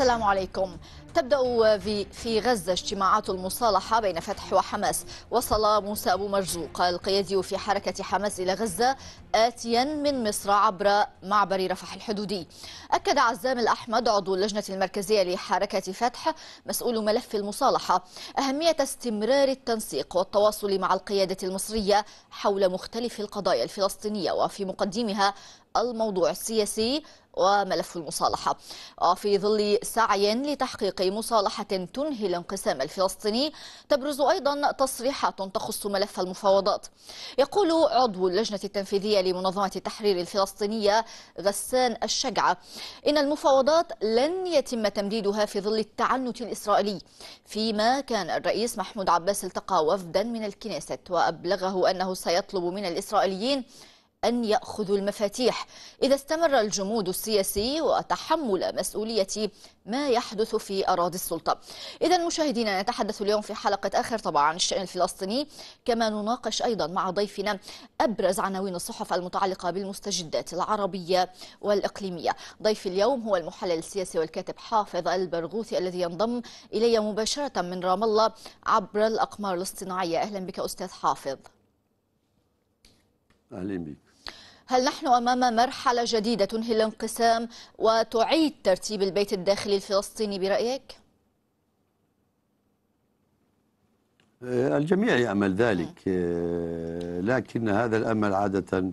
السلام عليكم تبدأ في, في غزة اجتماعات المصالحة بين فتح وحماس وصل موسى أبو مرزوق القيادي في حركة حماس إلى غزة آتيا من مصر عبر معبر رفح الحدودي أكد عزام الأحمد عضو اللجنة المركزية لحركة فتح مسؤول ملف المصالحة أهمية استمرار التنسيق والتواصل مع القيادة المصرية حول مختلف القضايا الفلسطينية وفي مقدمها الموضوع السياسي وملف المصالحة وفي ظل سعي لتحقيق مصالحة تنهي الانقسام الفلسطيني تبرز أيضا تصريحات تخص ملف المفاوضات يقول عضو اللجنة التنفيذية لمنظمة التحرير الفلسطينية غسان الشجعة إن المفاوضات لن يتم تمديدها في ظل التعنت الإسرائيلي فيما كان الرئيس محمود عباس التقى وفدا من الكنيست وأبلغه أنه سيطلب من الإسرائيليين أن يأخذوا المفاتيح إذا استمر الجمود السياسي وتحمل مسؤولية ما يحدث في أراضي السلطة إذا مشاهدينا نتحدث اليوم في حلقة آخر طبعا عن الشأن الفلسطيني كما نناقش أيضا مع ضيفنا أبرز عناوين الصحف المتعلقة بالمستجدات العربية والإقليمية ضيف اليوم هو المحلل السياسي والكاتب حافظ البرغوثي الذي ينضم إلي مباشرة من رام الله عبر الأقمار الاصطناعية أهلا بك أستاذ حافظ أهلا بك هل نحن أمام مرحلة جديدة تنهي الانقسام وتعيد ترتيب البيت الداخلي الفلسطيني برأيك؟ آه، الجميع يأمل ذلك آه. آه، لكن هذا الأمل عادة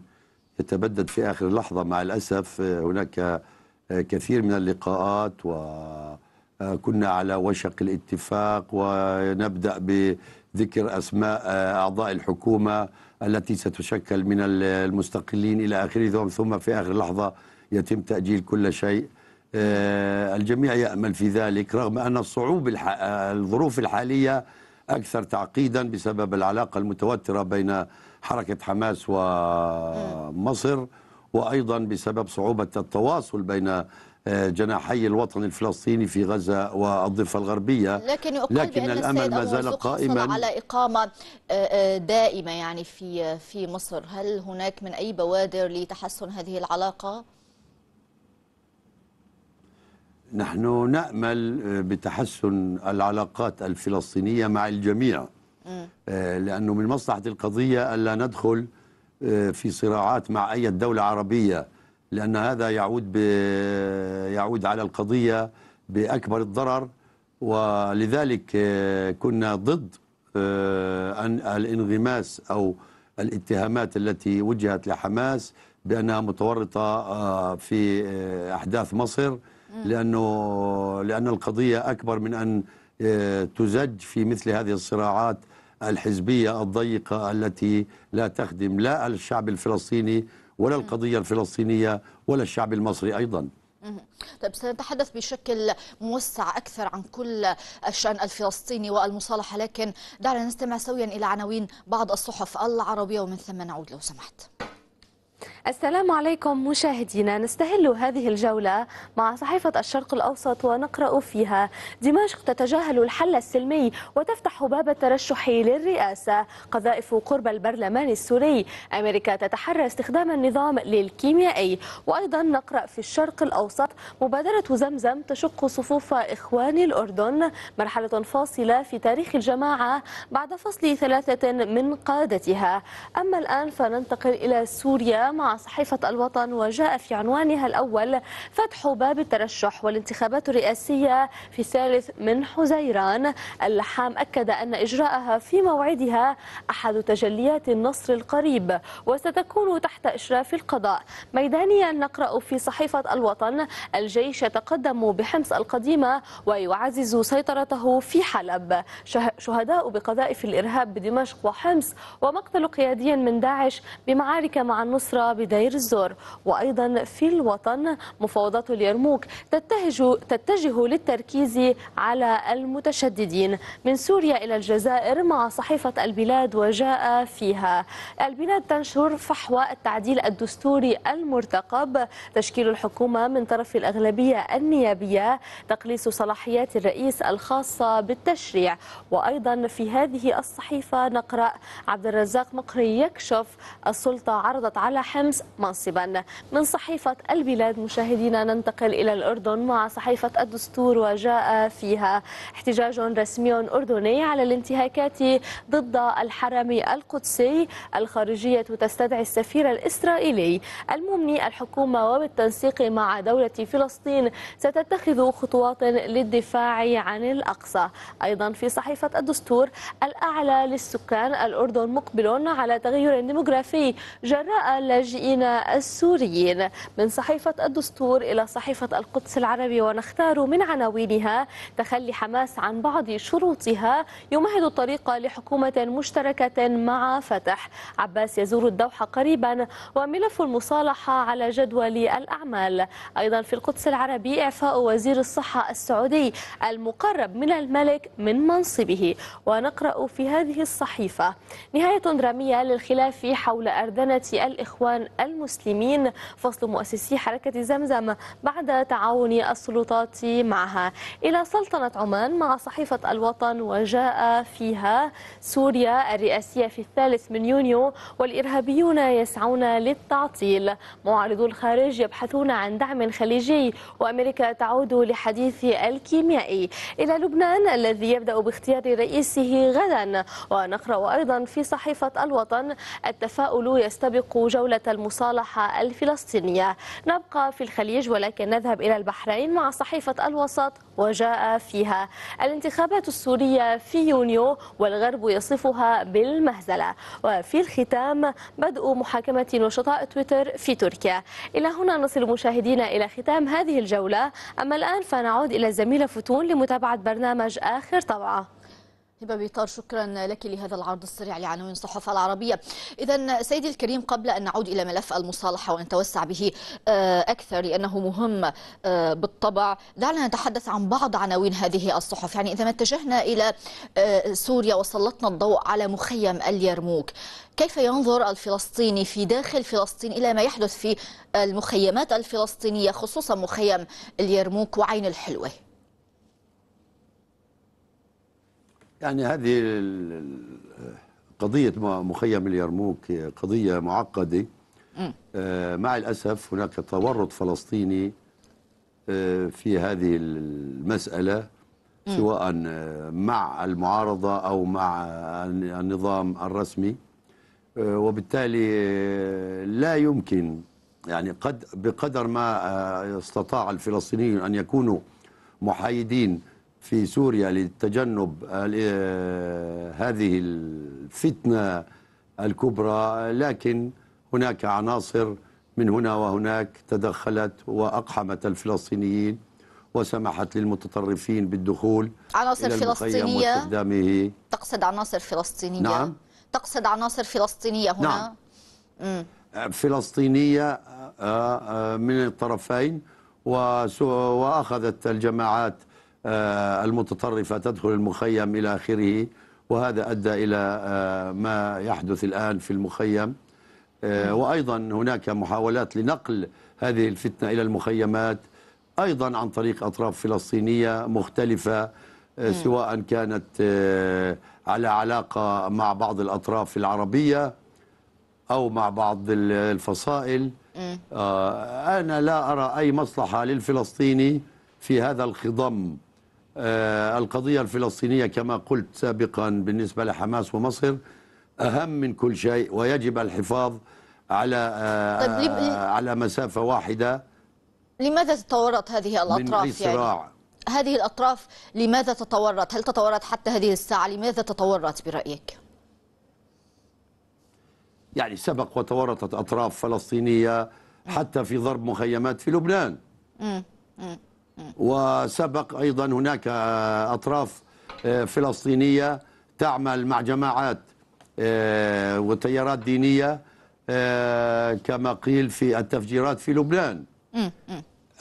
يتبدد في آخر لحظة مع الأسف هناك كثير من اللقاءات وكنا على وشك الاتفاق ونبدأ بذكر أسماء أعضاء الحكومة التي ستشكل من المستقلين إلى آخره ثم في آخر لحظة يتم تأجيل كل شيء آه، الجميع يأمل في ذلك رغم أن الصعوب الح... الظروف الحالية أكثر تعقيدا بسبب العلاقة المتوترة بين حركة حماس ومصر وأيضا بسبب صعوبة التواصل بين جناحي الوطن الفلسطيني في غزة والضفة الغربية لكن, يقال لكن بأن الأمل ما زال قائما على إقامة آه، آه، دائمة يعني في في مصر هل هناك من أي بوادر لتحسن هذه العلاقة؟ نحن نأمل آه، بتحسن العلاقات الفلسطينية مع الجميع م. لأنه من مصلحة القضية ألا ندخل في صراعات مع أي دولة عربية لأن هذا يعود ب... يعود على القضية بأكبر الضرر ولذلك آه، كنا ضد آه، أن الانغماس أو الاتهامات التي وجهت لحماس بأنها متورطة آه، في أحداث مصر لأنه لأن القضية أكبر من أن تزج في مثل هذه الصراعات الحزبية الضيقة التي لا تخدم لا الشعب الفلسطيني ولا القضية الفلسطينية ولا الشعب المصري أيضا طيب سنتحدث بشكل موسع أكثر عن كل الشأن الفلسطيني والمصالحة لكن دعنا نستمع سويا إلى عناوين بعض الصحف العربية ومن ثم نعود لو سمحت السلام عليكم مشاهدينا نستهل هذه الجولة مع صحيفة الشرق الأوسط ونقرأ فيها دمشق تتجاهل الحل السلمي وتفتح باب الترشح للرئاسة قذائف قرب البرلمان السوري أمريكا تتحرى استخدام النظام للكيميائي وأيضا نقرأ في الشرق الأوسط مبادرة زمزم تشق صفوف إخوان الأردن مرحلة فاصلة في تاريخ الجماعة بعد فصل ثلاثة من قادتها أما الآن فننتقل إلى سوريا مع صحيفة الوطن وجاء في عنوانها الأول فتح باب الترشح والانتخابات الرئاسية في الثالث من حزيران اللحام أكد أن إجراءها في موعدها أحد تجليات النصر القريب وستكون تحت إشراف القضاء ميدانيا نقرأ في صحيفة الوطن الجيش يتقدم بحمص القديمة ويعزز سيطرته في حلب شهداء بقذائف الإرهاب بدمشق وحمص ومقتل قيادي من داعش بمعارك مع النصرة الأسرة بدير الزور وأيضا في الوطن مفاوضات اليرموك تتهج تتجه للتركيز على المتشددين من سوريا إلى الجزائر مع صحيفة البلاد وجاء فيها البلاد تنشر فحوى التعديل الدستوري المرتقب تشكيل الحكومة من طرف الأغلبية النيابية تقليص صلاحيات الرئيس الخاصة بالتشريع وأيضا في هذه الصحيفة نقرأ عبد الرزاق مقري يكشف السلطة عرضت على حمص منصبا من صحيفة البلاد مشاهدينا ننتقل إلى الأردن مع صحيفة الدستور وجاء فيها احتجاج رسمي أردني على الانتهاكات ضد الحرم القدسي الخارجية تستدعي السفير الإسرائيلي الممني الحكومة وبالتنسيق مع دولة فلسطين ستتخذ خطوات للدفاع عن الأقصى أيضا في صحيفة الدستور الأعلى للسكان الأردن مقبل على تغير ديموغرافي جراء اللاجئين السوريين من صحيفة الدستور إلى صحيفة القدس العربي ونختار من عناوينها تخلي حماس عن بعض شروطها يمهد الطريق لحكومة مشتركة مع فتح عباس يزور الدوحة قريبا وملف المصالحة على جدول الأعمال أيضا في القدس العربي إعفاء وزير الصحة السعودي المقرب من الملك من منصبه ونقرأ في هذه الصحيفة نهاية درامية للخلاف حول أردنة الإخوان الإخوان المسلمين فصل مؤسسي حركة زمزم بعد تعاون السلطات معها إلى سلطنة عمان مع صحيفة الوطن وجاء فيها سوريا الرئاسية في الثالث من يونيو والإرهابيون يسعون للتعطيل معارضو الخارج يبحثون عن دعم خليجي وأمريكا تعود لحديث الكيميائي إلى لبنان الذي يبدأ باختيار رئيسه غدا ونقرأ أيضا في صحيفة الوطن التفاؤل يستبق جولة المصالحة الفلسطينية نبقى في الخليج ولكن نذهب إلى البحرين مع صحيفة الوسط وجاء فيها الانتخابات السورية في يونيو والغرب يصفها بالمهزلة وفي الختام بدء محاكمة نشطاء تويتر في تركيا إلى هنا نصل مشاهدينا إلى ختام هذه الجولة أما الآن فنعود إلى الزميلة فتون لمتابعة برنامج آخر طبعة هبه بيطار شكرا لك لهذا العرض السريع لعناوين الصحافه العربيه. اذا سيدي الكريم قبل ان نعود الى ملف المصالحه ونتوسع به آه، اكثر لانه مهم آه، بالطبع، دعنا نتحدث عن بعض عناوين هذه الصحف، يعني اذا ما اتجهنا الى آه، سوريا وسلطنا الضوء على مخيم اليرموك، كيف ينظر الفلسطيني في داخل فلسطين الى ما يحدث في المخيمات الفلسطينيه خصوصا مخيم اليرموك وعين الحلوه؟ يعني هذه قضية مخيم اليرموك قضية معقدة آه، مع الأسف هناك تورط فلسطيني آه، في هذه المسألة سواء آه، مع المعارضة أو مع النظام الرسمي وبالتالي لا يمكن يعني قد بقدر ما استطاع الفلسطينيين أن يكونوا محايدين في سوريا لتجنب آه، هذه الفتنة الكبرى لكن هناك عناصر من هنا وهناك تدخلت وأقحمت الفلسطينيين وسمحت للمتطرفين بالدخول عناصر فلسطينية تقصد عناصر فلسطينية نعم تقصد عناصر فلسطينية هنا نعم فلسطينية آه، آه، من الطرفين وأخذت الجماعات آه، المتطرفة تدخل المخيم إلى آخره وهذا أدى إلى آه، ما يحدث الآن في المخيم آه، وأيضا هناك محاولات لنقل هذه الفتنة إلى المخيمات أيضا عن طريق أطراف فلسطينية مختلفة سواء كانت على علاقة مع بعض الأطراف العربية أو مع بعض الفصائل أنا لا أرى أي مصلحة للفلسطيني في هذا الخضم آه، القضية الفلسطينية كما قلت سابقا بالنسبة لحماس ومصر أهم من كل شيء ويجب الحفاظ على آه، طيب على مسافة واحدة لماذا تطورت هذه الأطراف من يعني؟ هذه الأطراف لماذا تطورت؟ هل تطورت حتى هذه الساعة؟ لماذا تطورت برأيك؟ يعني سبق وتورطت أطراف فلسطينية حتى في ضرب مخيمات في لبنان وسبق أيضا هناك أطراف آه، فلسطينية تعمل مع جماعات آه، وتيارات دينية آه، كما قيل في التفجيرات في لبنان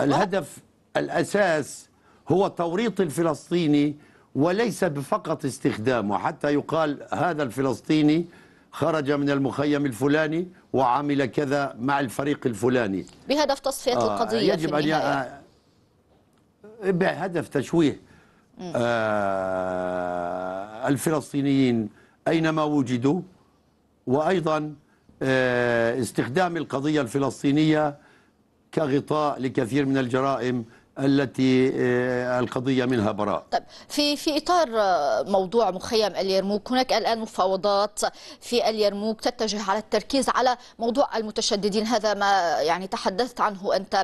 الهدف الأساس هو توريط الفلسطيني وليس فقط استخدامه حتى يقال هذا الفلسطيني خرج من المخيم الفلاني وعمل كذا مع الفريق الفلاني بهدف تصفية القضية يجب في النهاية. أن بهدف هدف تشويه آه الفلسطينيين أينما وجدوا وأيضا آه استخدام القضية الفلسطينية كغطاء لكثير من الجرائم التي آه، القضيه منها براء. طيب في في اطار آه، موضوع مخيم اليرموك هناك الان مفاوضات في اليرموك تتجه على التركيز على موضوع المتشددين هذا ما يعني تحدثت عنه انت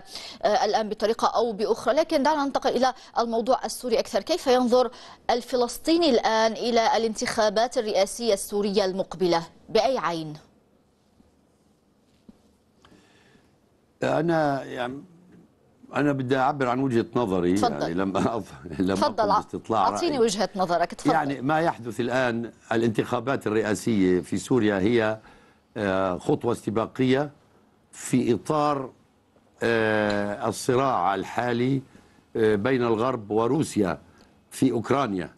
آه، الان بطريقه او باخرى لكن دعنا ننتقل الى الموضوع السوري اكثر كيف ينظر الفلسطيني الان الى الانتخابات الرئاسيه السوريه المقبله باي عين؟ أنا يعني انا بدي اعبر عن وجهه نظري يعني تفضل. يعني لما أف... لما تفضل استطلاع اعطيني وجهه نظرك تفضل يعني ما يحدث الان الانتخابات الرئاسيه في سوريا هي آه، خطوه استباقيه في اطار آه، الصراع الحالي آه، بين الغرب وروسيا في اوكرانيا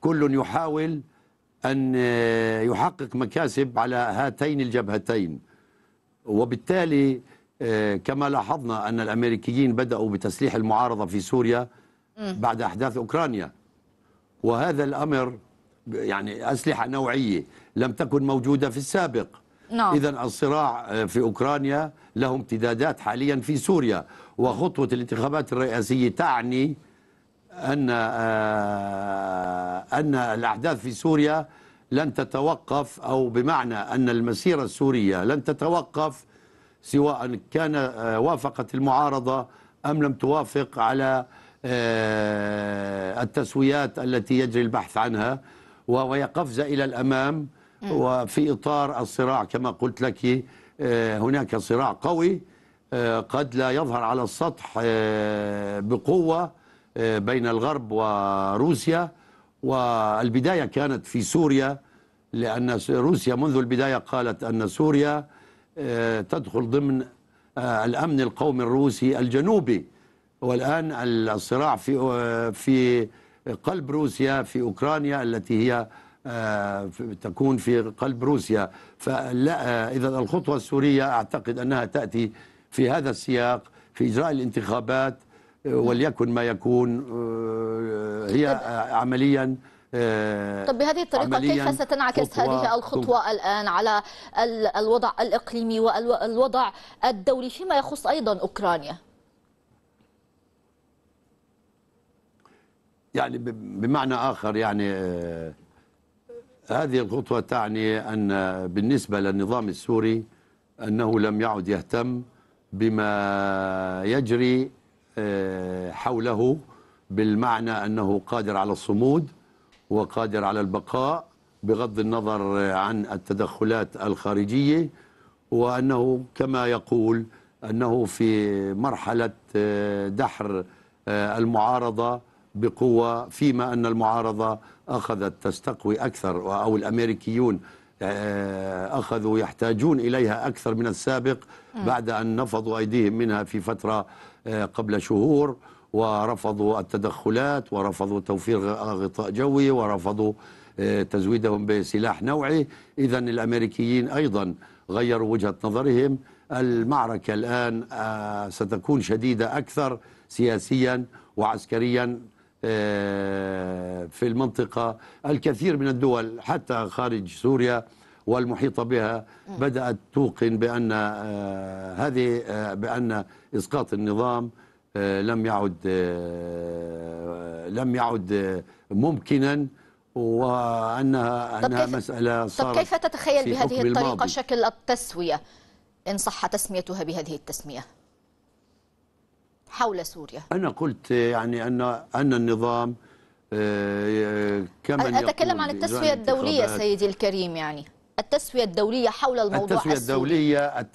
كل يحاول ان يحقق مكاسب على هاتين الجبهتين وبالتالي آه، كما لاحظنا أن الأمريكيين بدأوا بتسليح المعارضة في سوريا بعد أحداث أوكرانيا وهذا الأمر يعني أسلحة نوعية لم تكن موجودة في السابق نعم. إذا الصراع آه، في أوكرانيا له امتدادات حاليا في سوريا وخطوة الانتخابات الرئاسية تعني أن آه، أن الأحداث في سوريا لن تتوقف أو بمعنى أن المسيرة السورية لن تتوقف سواء كان آه، وافقت المعارضة أم لم توافق على آه، التسويات التي يجري البحث عنها وهي قفزة إلى الأمام وفي إطار الصراع كما قلت لك آه، هناك صراع قوي قد لا يظهر على السطح بقوة بين الغرب وروسيا والبداية كانت في سوريا لأن روسيا منذ البداية قالت أن سوريا تدخل ضمن آه، الأمن القومي الروسي الجنوبي والآن الصراع في آه، في قلب روسيا في أوكرانيا التي هي آه، تكون في قلب روسيا فلا إذا الخطوة السورية أعتقد أنها تأتي في هذا السياق في إجراء الانتخابات وليكن ما يكون هي عمليا آه، طب بهذه الطريقة كيف ستنعكس هذه الخطوة الآن على الوضع الإقليمي والوضع الدولي فيما يخص أيضا أوكرانيا يعني بمعنى آخر يعني آه، هذه الخطوة تعني أن بالنسبة للنظام السوري أنه لم يعد يهتم بما يجري آه، حوله بالمعنى أنه قادر على الصمود وقادر على البقاء بغض النظر عن التدخلات الخارجية وأنه كما يقول أنه في مرحلة آه، دحر آه، المعارضة بقوة فيما أن المعارضة أخذت تستقوي أكثر أو الأمريكيون آه، أخذوا يحتاجون إليها أكثر من السابق بعد أن نفضوا أيديهم منها في فترة قبل شهور ورفضوا التدخلات ورفضوا توفير غطاء جوي ورفضوا آه، تزويدهم بسلاح نوعي إذا الأمريكيين أيضا غيروا وجهة نظرهم المعركة الآن آه، ستكون شديدة أكثر سياسيا وعسكريا آه، في المنطقة الكثير من الدول حتى خارج سوريا والمحيطة بها بدأت توقن بأن هذه بأن إسقاط النظام آه، لم يعد آه، آه، لم يعد ممكنا وانها انها طب مساله صارت طب كيف تتخيل بهذه الطريقه الماضي. شكل التسويه ان صح تسميتها بهذه التسميه حول سوريا انا قلت يعني ان ان النظام كما اتكلم عن التسويه الدوليه سيدي الكريم يعني التسويه الدوليه حول الموضوع التسويه السوري. الدوليه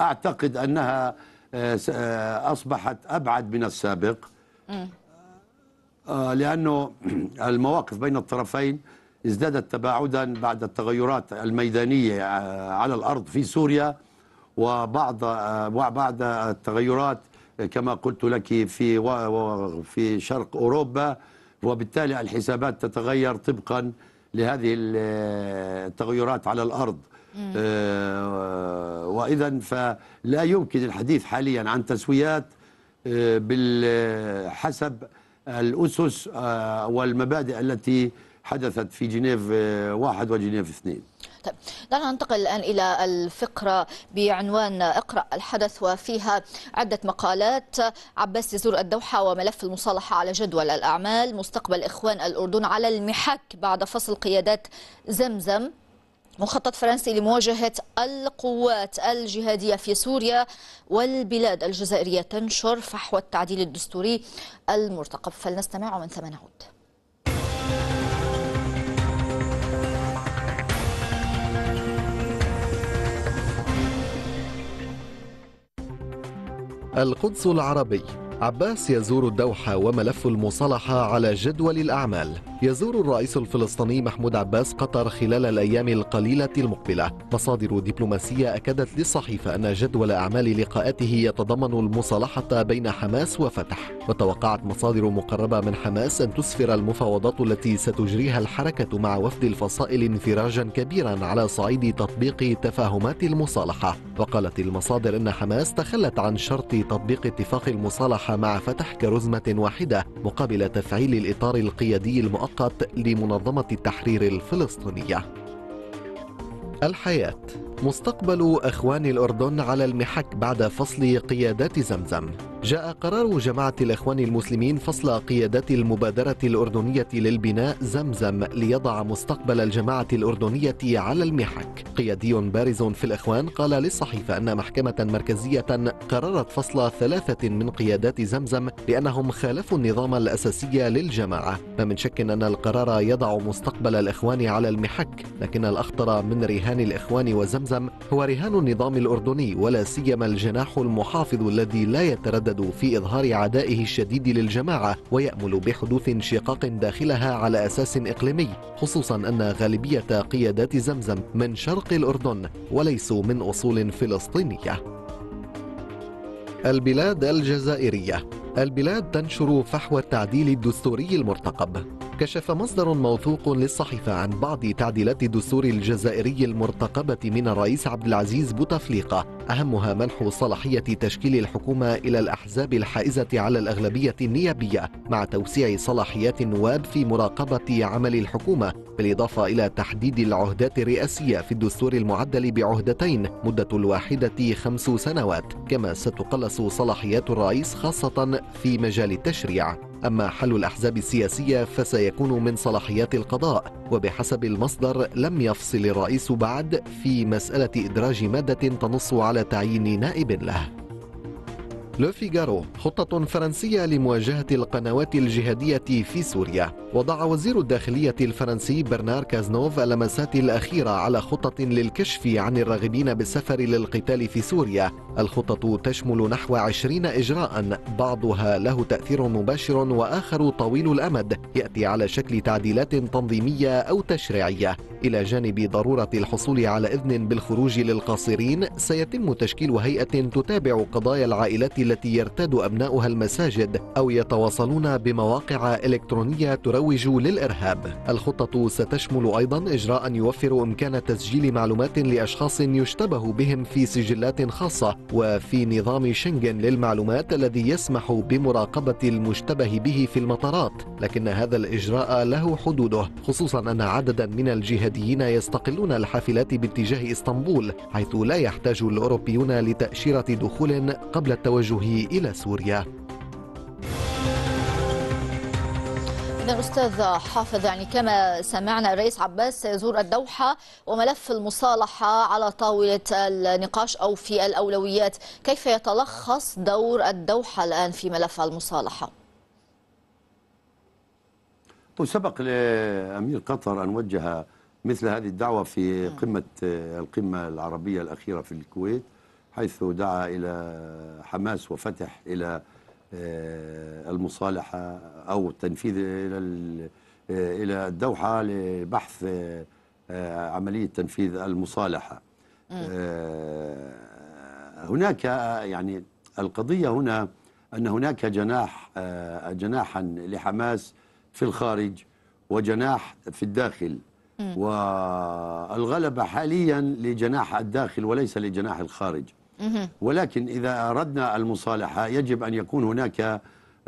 أعتقد أنها آه، آه، أصبحت أبعد من السابق آه، لأنه المواقف بين الطرفين ازدادت تباعدا بعد التغيرات الميدانية على الأرض في سوريا وبعض بعد التغيرات كما قلت لك في في شرق أوروبا وبالتالي الحسابات تتغير طبقا لهذه التغيرات على الأرض آه، وإذا فلا يمكن الحديث حاليا عن تسويات آه، حسب الاسس آه، والمبادئ التي حدثت في جنيف واحد وجنيف اثنين طيب دعنا ننتقل الآن إلى الفقرة بعنوان اقرأ الحدث وفيها عدة مقالات عباس يزور الدوحة وملف المصالحة على جدول الأعمال مستقبل إخوان الأردن على المحك بعد فصل قيادات زمزم مخطط فرنسي لمواجهة القوات الجهادية في سوريا والبلاد الجزائرية تنشر فحوى التعديل الدستوري المرتقب فلنستمع من ثم نعود القدس العربي عباس يزور الدوحة وملف المصالحة على جدول الأعمال يزور الرئيس الفلسطيني محمود عباس قطر خلال الأيام القليلة المقبلة مصادر دبلوماسية أكدت للصحيفة أن جدول أعمال لقاءاته يتضمن المصالحة بين حماس وفتح وتوقعت مصادر مقربة من حماس أن تسفر المفاوضات التي ستجريها الحركة مع وفد الفصائل انفراجا كبيرا على صعيد تطبيق تفاهمات المصالحة وقالت المصادر أن حماس تخلت عن شرط تطبيق اتفاق المصالحة الصلاح مع فتح كرزمة واحدة مقابل تفعيل الإطار القيادي المؤقت لمنظمة التحرير الفلسطينية الحياه مستقبل اخوان الاردن على المحك بعد فصل قيادات زمزم جاء قرار جماعة الإخوان المسلمين فصل قيادات المبادرة الأردنية للبناء زمزم ليضع مستقبل الجماعة الأردنية على المحك قيادي بارز في الإخوان قال للصحيفة أن محكمة مركزية قررت فصل ثلاثة من قيادات زمزم لأنهم خالفوا النظام الأساسي للجماعة ما من شك أن القرار يضع مستقبل الإخوان على المحك لكن الأخطر من رهان الإخوان وزمزم زمزم هو رهان النظام الأردني ولا سيما الجناح المحافظ الذي لا يتردد في إظهار عدائه الشديد للجماعة ويأمل بحدوث انشقاق داخلها على أساس إقليمي خصوصا أن غالبية قيادات زمزم من شرق الأردن وليسوا من أصول فلسطينية البلاد الجزائرية البلاد تنشر فحوى التعديل الدستوري المرتقب كشف مصدر موثوق للصحيفة عن بعض تعديلات الدستور الجزائري المرتقبة من الرئيس عبد العزيز بوتفليقة أهمها منح صلاحية تشكيل الحكومة إلى الأحزاب الحائزة على الأغلبية النيابية مع توسيع صلاحيات النواب في مراقبة عمل الحكومة بالإضافة إلى تحديد العهدات الرئاسية في الدستور المعدل بعهدتين مدة الواحدة خمس سنوات كما ستقلص صلاحيات الرئيس خاصة في مجال التشريع أما حل الأحزاب السياسية فسيكون من صلاحيات القضاء وبحسب المصدر لم يفصل الرئيس بعد في مسألة إدراج مادة تنص على تعيين نائب له لو فيغارو خطة فرنسية لمواجهة القنوات الجهادية في سوريا وضع وزير الداخلية الفرنسي برنار كازنوف اللمسات الأخيرة على خطة للكشف عن الراغبين بالسفر للقتال في سوريا الخطة تشمل نحو عشرين إجراء بعضها له تأثير مباشر وآخر طويل الأمد يأتي على شكل تعديلات تنظيمية أو تشريعية إلى جانب ضرورة الحصول على إذن بالخروج للقاصرين سيتم تشكيل هيئة تتابع قضايا العائلات التي يرتاد أبناؤها المساجد أو يتواصلون بمواقع إلكترونية تروج للإرهاب الخطة ستشمل أيضا إجراء يوفر إمكان تسجيل معلومات لأشخاص يشتبه بهم في سجلات خاصة وفي نظام شنغن للمعلومات الذي يسمح بمراقبة المشتبه به في المطارات لكن هذا الإجراء له حدوده خصوصا أن عددا من الجهاديين يستقلون الحافلات باتجاه إسطنبول حيث لا يحتاج الأوروبيون لتأشيرة دخول قبل التوجه توجه إلى سوريا إذا نعم، أستاذ حافظ يعني كما سمعنا الرئيس عباس سيزور الدوحة وملف المصالحة على طاولة النقاش أو في الأولويات كيف يتلخص دور الدوحة الآن في ملف المصالحة؟ طيب سبق لأمير قطر أن وجه مثل هذه الدعوة في قمة القمة العربية الأخيرة في الكويت حيث دعا إلى حماس وفتح إلى آه، المصالحة أو التنفيذ إلى آه، إلى الدوحة لبحث آه، عملية تنفيذ المصالحة هناك يعني القضية هنا أن هناك جناح جناحا لحماس في الخارج وجناح في الداخل والغلبة حاليا لجناح الداخل وليس لجناح الخارج ولكن إذا أردنا المصالحة يجب أن يكون هناك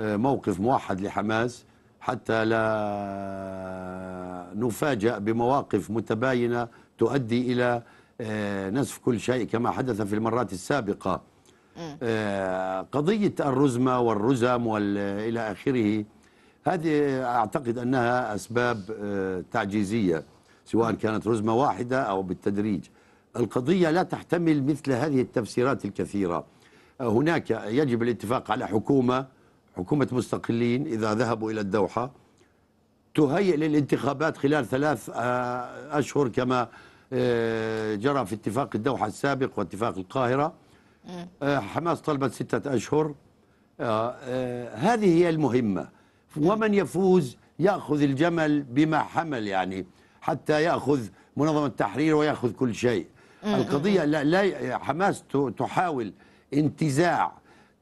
آه، موقف موحد لحماس حتى لا نفاجأ بمواقف متباينة تؤدي إلى آه، نسف كل شيء كما حدث في المرات السابقة آه، قضية الرزمة والرزم وإلى آخره هذه أعتقد أنها أسباب تعجيزية سواء كانت رزمة واحدة أو بالتدريج القضية لا تحتمل مثل هذه التفسيرات الكثيرة آه، هناك يجب الاتفاق على حكومة حكومة مستقلين إذا ذهبوا إلى الدوحة تهيئ للانتخابات خلال ثلاث آه، أشهر كما آه، جرى في اتفاق الدوحة السابق واتفاق القاهرة حماس طلبت ستة أشهر هذه هي المهمة نعم. ومن يفوز يأخذ الجمل بما حمل يعني حتى يأخذ منظمة التحرير ويأخذ كل شيء القضية لا, لا حماس تحاول انتزاع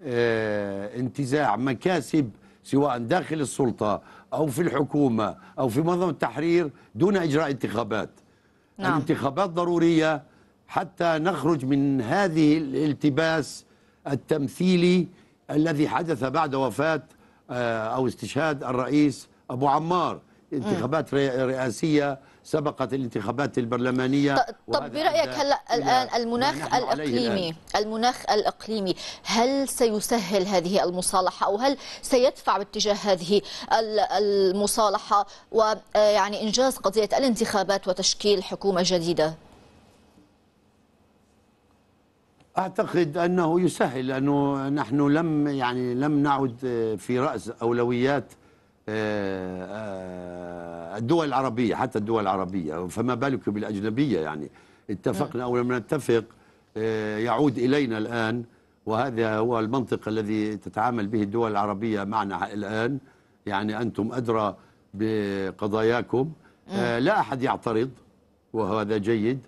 آه، انتزاع مكاسب سواء داخل السلطة أو في الحكومة أو في منظمة التحرير دون إجراء انتخابات نعم. الانتخابات ضرورية حتى نخرج من هذه الالتباس التمثيلي الذي حدث بعد وفاة آه، أو استشهاد الرئيس أبو عمار انتخابات رئاسيه سبقت الانتخابات البرلمانيه طب برايك هلا الان المناخ الاقليمي المناخ الاقليمي هل سيسهل هذه المصالحه او هل سيدفع باتجاه هذه المصالحه ويعني انجاز قضيه الانتخابات وتشكيل حكومه جديده؟ اعتقد انه يسهل لانه نحن لم يعني لم نعد في راس اولويات آه، آه، الدول العربية حتى الدول العربية فما بالك بالأجنبية يعني اتفقنا نعم. أو لم نتفق آه، يعود إلينا الآن وهذا هو المنطق الذي تتعامل به الدول العربية معنا الآن يعني أنتم أدرى بقضاياكم لا أحد يعترض وهذا جيد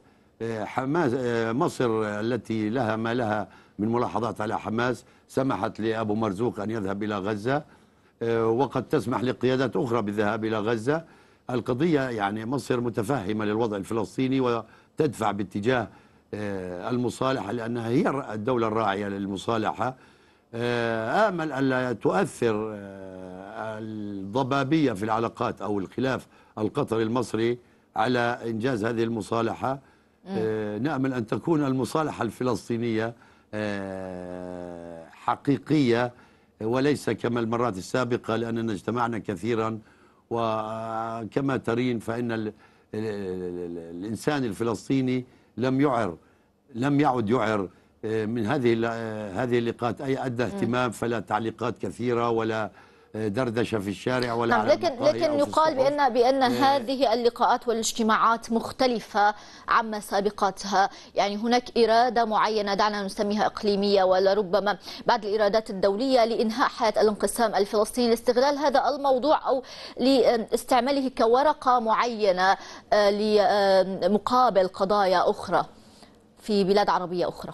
حماس مصر التي لها ما لها من ملاحظات على حماس سمحت لأبو مرزوق أن يذهب إلى غزة آه، وقد تسمح لقيادات أخرى بالذهاب إلى غزة القضية يعني مصر متفهمة للوضع الفلسطيني وتدفع باتجاه آه، المصالحة لأنها هي الدولة الراعية للمصالحة آه، آمل ألا تؤثر الضبابية في العلاقات أو الخلاف القطري المصري على إنجاز هذه المصالحة نأمل أن تكون المصالحة الفلسطينية حقيقية وليس كما المرات السابقة لأننا اجتمعنا كثيرا وكما ترين فإن الإنسان الفلسطيني لم يعر لم يعد يعر آه، من هذه آه، هذه اللقاءات أي أدى اهتمام فلا تعليقات كثيرة ولا دردشه في الشارع ولا نعم لكن لكن يقال بان بان إيه. هذه اللقاءات والاجتماعات مختلفه عما سابقتها يعني هناك اراده معينه دعنا نسميها اقليميه ولربما بعض الارادات الدوليه لانهاء حياه الانقسام الفلسطيني لاستغلال هذا الموضوع او لاستعماله كورقه معينه آه، لمقابل آه، قضايا اخرى في بلاد عربيه اخرى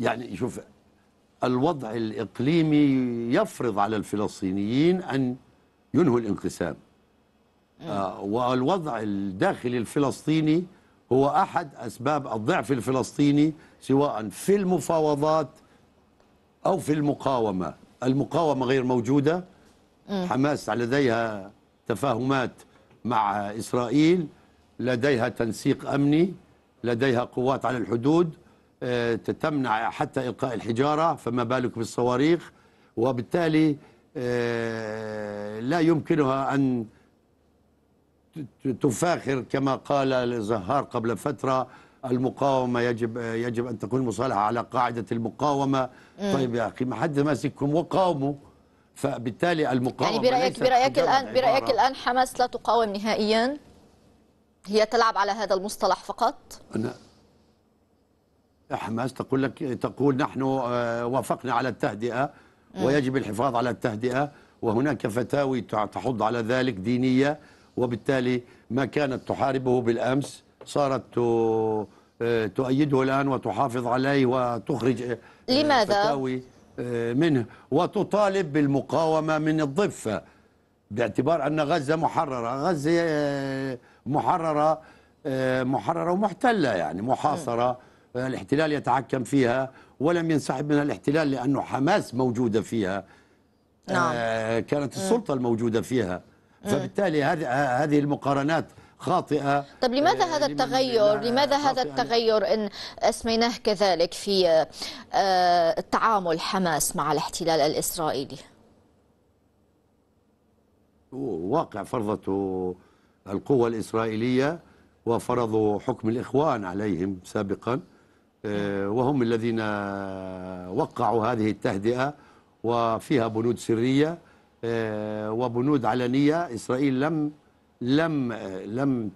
يعني شوف الوضع الإقليمي يفرض على الفلسطينيين أن ينهوا الانقسام آه والوضع الداخلي الفلسطيني هو أحد أسباب الضعف الفلسطيني سواء في المفاوضات أو في المقاومة المقاومة غير موجودة حماس لديها تفاهمات مع إسرائيل لديها تنسيق أمني لديها قوات على الحدود آه، تمنع حتى إلقاء الحجارة فما بالك بالصواريخ وبالتالي آه، لا يمكنها أن تفاخر كما قال زهار قبل فترة المقاومة يجب يجب أن تكون مصالحة على قاعدة المقاومة مم. طيب يا أخي ما حد ماسككم وقاوموا فبالتالي المقاومة يعني برأيك برأيك الآن برأيك الآن حماس لا تقاوم نهائيا هي تلعب على هذا المصطلح فقط أنا حماس تقول لك تقول نحن آه، وافقنا على التهدئه ويجب الحفاظ على التهدئه وهناك فتاوي تحض على ذلك دينيه وبالتالي ما كانت تحاربه بالامس صارت آه، تؤيده الان وتحافظ عليه وتخرج آه، لماذا؟ فتاوي منه وتطالب بالمقاومه من الضفه باعتبار ان غزه محرره، غزه محرره محرره ومحتله يعني محاصره الاحتلال يتحكم فيها ولم ينسحب منها الاحتلال لأنه حماس موجودة فيها نعم. آه كانت السلطة الموجودة فيها فبالتالي هذه آه، هذه المقارنات خاطئة طب لماذا هذا آه، التغير لماذا هذا التغير إن أسميناه كذلك في آه، تعامل حماس مع الاحتلال الإسرائيلي واقع فرضته القوة الإسرائيلية وفرضوا حكم الإخوان عليهم سابقا آه، وهم الذين وقعوا هذه التهدئة وفيها بنود سرية آه، وبنود علنية إسرائيل لم لم لم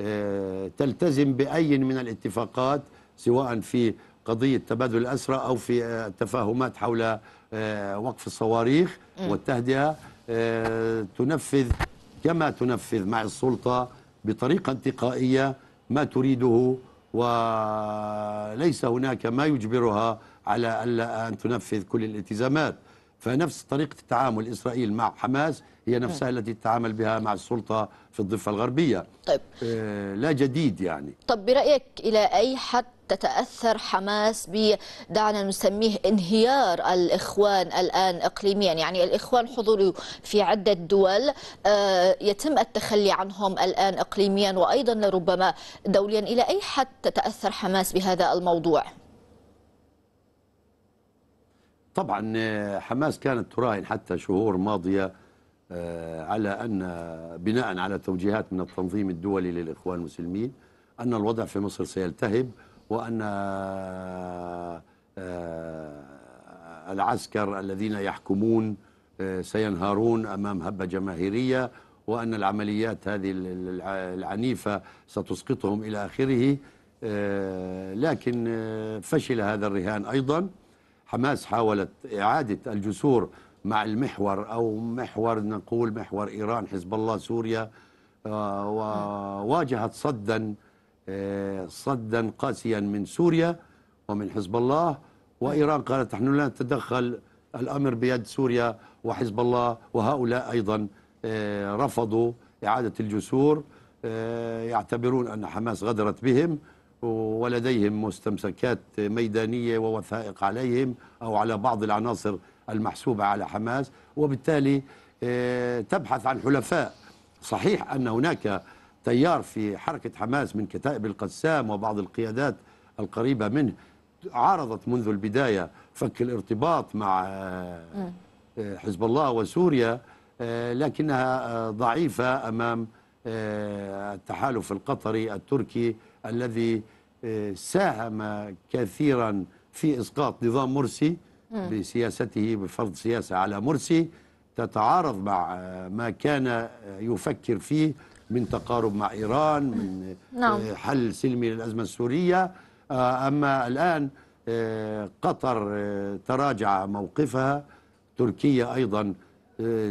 آه، تلتزم بأي من الاتفاقات سواء في قضية تبادل الأسرى أو في التفاهمات حول وقف الصواريخ والتهدئة تنفذ كما تنفذ مع السلطة بطريقة انتقائية ما تريده وليس هناك ما يجبرها على ألا أن تنفذ كل الالتزامات فنفس طريقة التعامل إسرائيل مع حماس هي نفسها التي تتعامل بها مع السلطة في الضفة الغربية طيب. آه لا جديد يعني طب برأيك إلى أي حد تتأثر حماس بدعنا نسميه انهيار الإخوان الآن إقليميا يعني الإخوان حضوروا في عدة دول آه يتم التخلي عنهم الآن إقليميا وأيضا لربما دوليا إلى أي حد تتأثر حماس بهذا الموضوع؟ طبعا آه، حماس كانت تراهن حتى شهور ماضية آه، على أن بناء على توجيهات من التنظيم الدولي للإخوان المسلمين أن الوضع في مصر سيلتهب وأن آه، العسكر الذين يحكمون سينهارون أمام هبة جماهيرية وأن العمليات هذه العنيفة ستسقطهم إلى آخره لكن فشل هذا الرهان أيضاً حماس حاولت إعادة الجسور مع المحور أو محور نقول محور إيران حزب الله سوريا آه، وواجهت صدا آه، صدا قاسيا من سوريا ومن حزب الله وإيران قالت نحن لا نتدخل الأمر بيد سوريا وحزب الله وهؤلاء أيضا آه، رفضوا إعادة الجسور يعتبرون أن حماس غدرت بهم ولديهم مستمسكات ميدانية ووثائق عليهم أو على بعض العناصر المحسوبة على حماس وبالتالي آه، تبحث عن حلفاء صحيح أن هناك تيار في حركة حماس من كتائب القسام وبعض القيادات القريبة منه عارضت منذ البداية فك الارتباط مع آه، آه، حزب الله وسوريا لكنها ضعيفة أمام التحالف القطري التركي الذي آه، ساهم كثيرا في إسقاط نظام مرسي بسياسته بفرض سياسة على مرسي تتعارض مع آه، ما كان آه، يفكر فيه من تقارب مع إيران من نعم. حل سلمي للأزمة السورية أما الآن قطر تراجع موقفها تركيا أيضا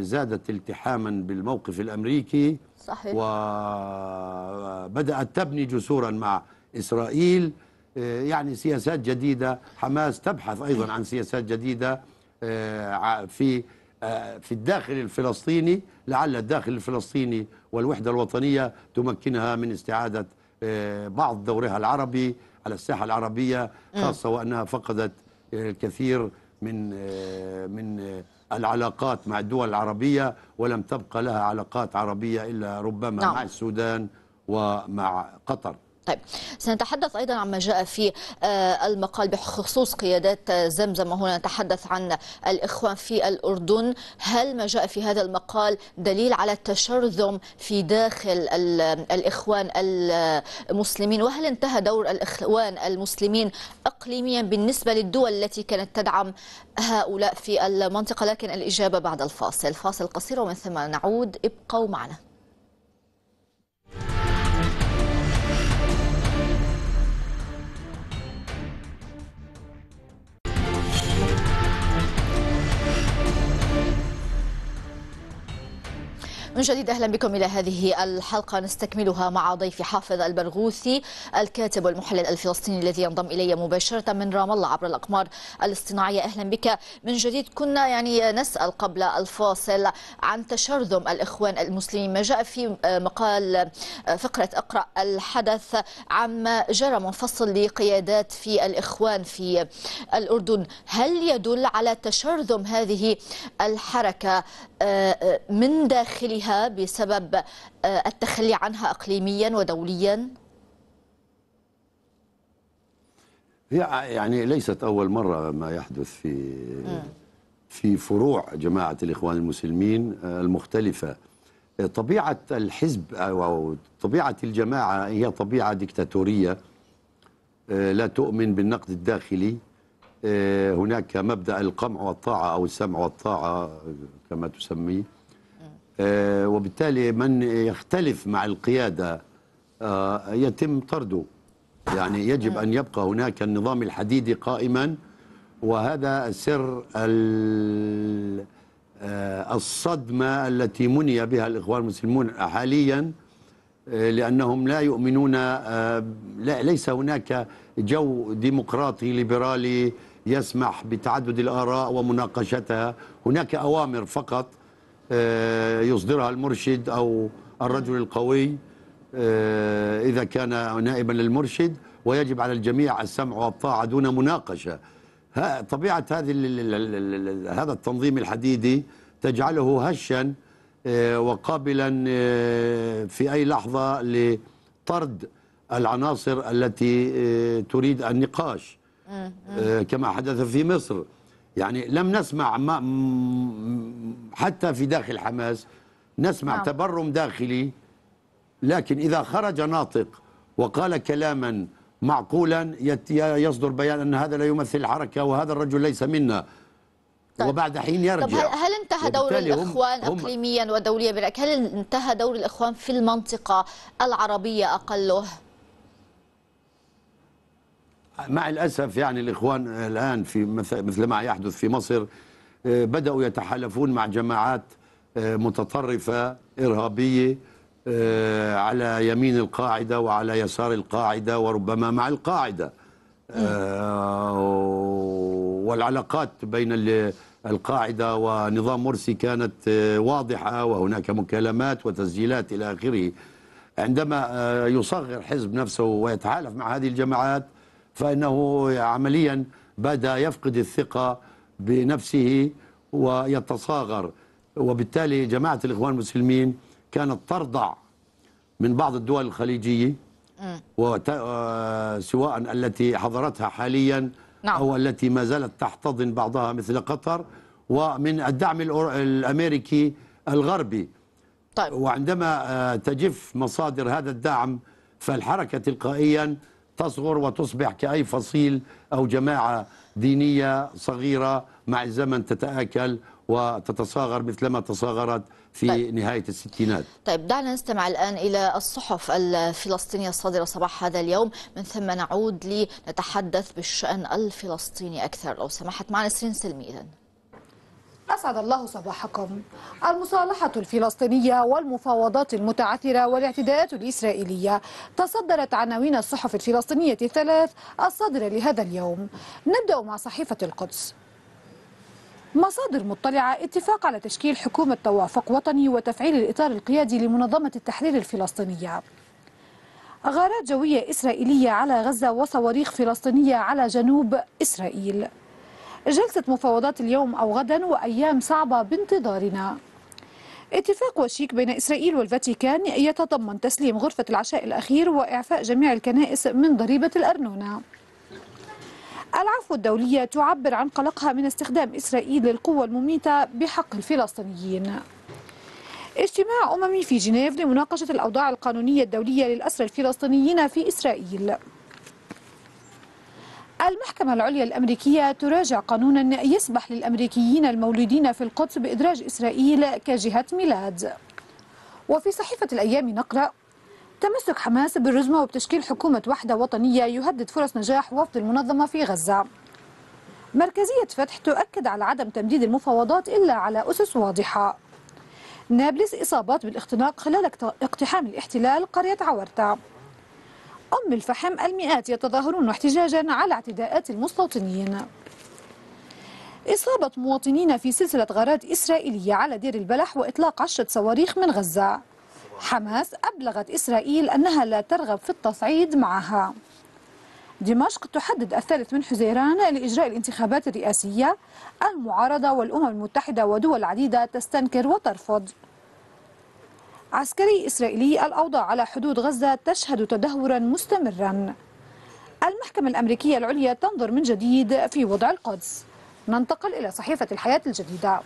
زادت التحاما بالموقف الأمريكي صحيح وبدأت تبني جسورا مع إسرائيل آه، يعني سياسات جديدة حماس تبحث أيضا عن سياسات جديدة آه، في آه، في الداخل الفلسطيني لعل الداخل الفلسطيني والوحدة الوطنية تمكنها من استعادة بعض دورها العربي على الساحة العربية خاصة وأنها فقدت الكثير من من العلاقات مع الدول العربية ولم تبقى لها علاقات عربية إلا ربما نعم. مع السودان ومع قطر طيب سنتحدث أيضا عما جاء في آه، المقال بخصوص قيادات آه، زمزم وهنا نتحدث عن الإخوان في الأردن هل ما جاء في هذا المقال دليل على التشرذم في داخل الإخوان المسلمين وهل انتهى دور الإخوان المسلمين إقليميا بالنسبة للدول التي كانت تدعم هؤلاء في المنطقة لكن الإجابة بعد الفاصل فاصل قصير ومن ثم نعود ابقوا معنا من جديد أهلا بكم إلى هذه الحلقة نستكملها مع ضيف حافظ البرغوثي الكاتب والمحلل الفلسطيني الذي ينضم إلي مباشرة من رام الله عبر الأقمار الاصطناعية أهلا بك من جديد كنا يعني نسأل قبل الفاصل عن تشرذم الإخوان المسلمين ما جاء في مقال فقرة أقرأ الحدث عما جرى منفصل لقيادات في الإخوان في الأردن هل يدل على تشرذم هذه الحركة آه، آه، من داخلها بسبب آه، التخلي عنها اقليميا ودوليا؟ هي يعني ليست اول مره ما يحدث في في فروع جماعه الاخوان المسلمين آه، المختلفه طبيعه الحزب او طبيعه الجماعه هي طبيعه ديكتاتوريه آه، لا تؤمن بالنقد الداخلي هناك مبدا القمع والطاعه او السمع والطاعه كما تسميه آه، وبالتالي من يختلف مع القيادة آه، يتم طرده يعني يجب أن يبقى هناك النظام الحديدي قائما وهذا سر آه، الصدمة التي مني بها الإخوان المسلمون حاليا لأنهم لا يؤمنون لا ليس هناك جو ديمقراطي ليبرالي يسمح بتعدد الآراء ومناقشتها هناك أوامر فقط آه، يصدرها المرشد أو الرجل القوي آه، إذا كان نائبا للمرشد ويجب على الجميع السمع والطاعة دون مناقشة طبيعة هذه هذا التنظيم الحديدي تجعله هشا آه، وقابلا في أي لحظة لطرد العناصر التي تريد النقاش كما حدث في مصر يعني لم نسمع ما حتى في داخل حماس نسمع نعم. تبرم داخلي لكن إذا خرج ناطق وقال كلاما معقولا يصدر بيان أن هذا لا يمثل الحركة وهذا الرجل ليس منا طيب. وبعد حين يرجع طيب هل انتهى دور الإخوان هم أقليميا ودوليا برأيك هل انتهى دور الإخوان في المنطقة العربية أقله؟ مع الأسف يعني الإخوان الآن في مثل ما يحدث في مصر آه، بدأوا يتحالفون مع جماعات آه، متطرفة إرهابية آه، على يمين القاعدة وعلى يسار القاعدة وربما مع القاعدة والعلاقات بين القاعدة ونظام مرسي كانت واضحة وهناك مكالمات وتسجيلات إلى آخره عندما يصغر حزب نفسه ويتحالف مع هذه الجماعات فإنه عمليا بدأ يفقد الثقة بنفسه ويتصاغر وبالتالي جماعة الإخوان المسلمين كانت ترضع من بعض الدول الخليجية آه، سواء التي حضرتها حاليا نعم. أو التي ما زالت تحتضن بعضها مثل قطر ومن الدعم الأمريكي الغربي طيب. وعندما آه، تجف مصادر هذا الدعم فالحركة تلقائيا تصغر وتصبح كأي فصيل أو جماعة دينية صغيرة مع الزمن تتآكل وتتصاغر مثلما تصاغرت في طيب. نهاية الستينات طيب دعنا نستمع الآن إلى الصحف الفلسطينية الصادرة صباح هذا اليوم من ثم نعود لنتحدث بالشأن الفلسطيني أكثر لو سمحت معنا سلمي إذن أسعد الله صباحكم المصالحة الفلسطينية والمفاوضات المتعثرة والاعتداءات الإسرائيلية تصدرت عناوين الصحف الفلسطينية الثلاث الصادرة لهذا اليوم نبدأ مع صحيفة القدس مصادر مطلعة اتفاق على تشكيل حكومة توافق وطني وتفعيل الإطار القيادي لمنظمة التحرير الفلسطينية غارات جوية إسرائيلية على غزة وصواريخ فلسطينية على جنوب إسرائيل جلسة مفاوضات اليوم أو غدا وأيام صعبة بانتظارنا اتفاق وشيك بين إسرائيل والفاتيكان يتضمن تسليم غرفة العشاء الأخير وإعفاء جميع الكنائس من ضريبة الأرنونة العفو الدولية تعبر عن قلقها من استخدام إسرائيل للقوة المميتة بحق الفلسطينيين اجتماع أممي في جنيف لمناقشة الأوضاع القانونية الدولية للأسرى الفلسطينيين في إسرائيل المحكمة العليا الأمريكية تراجع قانونا يسمح للأمريكيين المولودين في القدس بإدراج إسرائيل كجهة ميلاد وفي صحيفة الأيام نقرأ تمسك حماس بالرزمة وبتشكيل حكومة وحدة وطنية يهدد فرص نجاح وفد المنظمة في غزة مركزية فتح تؤكد على عدم تمديد المفاوضات إلا على أسس واضحة نابلس إصابات بالاختناق خلال اقتحام الاحتلال قرية عورتا أم الفحم المئات يتظاهرون احتجاجا على اعتداءات المستوطنين إصابة مواطنين في سلسلة غارات إسرائيلية على دير البلح وإطلاق عشرة صواريخ من غزة حماس أبلغت إسرائيل أنها لا ترغب في التصعيد معها دمشق تحدد الثالث من حزيران لإجراء الانتخابات الرئاسية المعارضة والأمم المتحدة ودول عديدة تستنكر وترفض عسكري إسرائيلي الأوضاع على حدود غزة تشهد تدهورا مستمرا المحكمة الأمريكية العليا تنظر من جديد في وضع القدس ننتقل إلى صحيفة الحياة الجديدة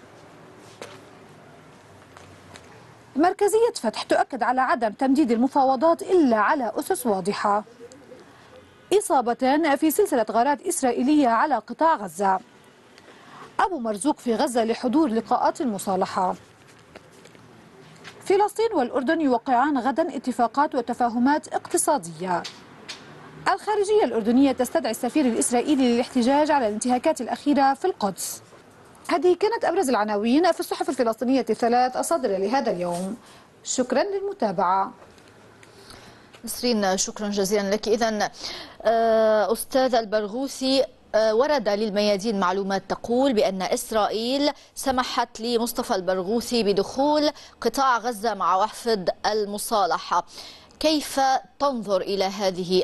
مركزية فتح تؤكد على عدم تمديد المفاوضات إلا على أسس واضحة إصابتان في سلسلة غارات إسرائيلية على قطاع غزة أبو مرزوق في غزة لحضور لقاءات المصالحة فلسطين والأردن يوقعان غدا اتفاقات وتفاهمات اقتصادية الخارجية الأردنية تستدعي السفير الإسرائيلي للاحتجاج على الانتهاكات الأخيرة في القدس هذه كانت أبرز العناوين في الصحف الفلسطينية الثلاث الصادرة لهذا اليوم شكرا للمتابعة نسرين شكرا جزيلا لك إذا آه، أستاذ البرغوثي آه، ورد للميادين معلومات تقول بأن إسرائيل سمحت لمصطفى البرغوثي بدخول قطاع غزة مع وحفد المصالحة كيف تنظر إلى هذه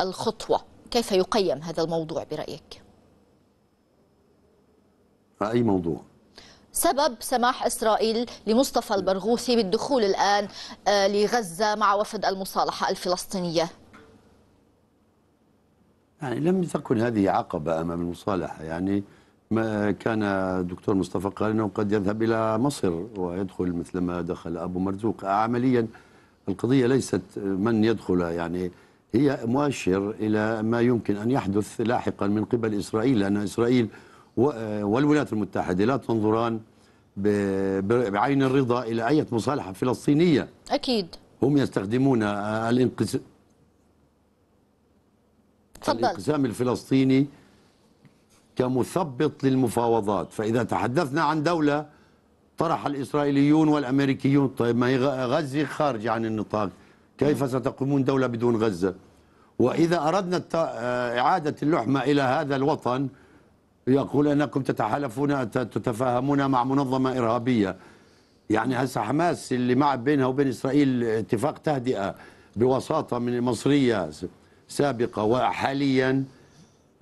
الخطوة؟ كيف يقيم هذا الموضوع برأيك؟ أي موضوع؟ سبب سماح إسرائيل لمصطفى البرغوثي بالدخول الآن آه، لغزة مع وفد المصالحة الفلسطينية يعني لم تكن هذه عقبة أمام المصالحة يعني ما كان دكتور مصطفى قال أنه قد يذهب إلى مصر ويدخل مثلما دخل أبو مرزوق عمليا القضية ليست من يدخل يعني هي مؤشر إلى ما يمكن أن يحدث لاحقا من قبل إسرائيل لأن إسرائيل والولايات المتحدة لا تنظران بعين الرضا إلى أي مصالحة فلسطينية أكيد هم يستخدمون الانقسام تفضل الانقسام الفلسطيني كمثبط للمفاوضات فإذا تحدثنا عن دولة طرح الإسرائيليون والأمريكيون طيب ما غزة خارج عن النطاق كيف ستقومون دولة بدون غزة وإذا أردنا آه، إعادة اللحمة إلى هذا الوطن يقول أنكم تتحالفون تتفاهمون مع منظمة إرهابية يعني هسه حماس اللي مع بينها وبين إسرائيل اتفاق تهدئة بوساطة من المصريه سابقة وحاليا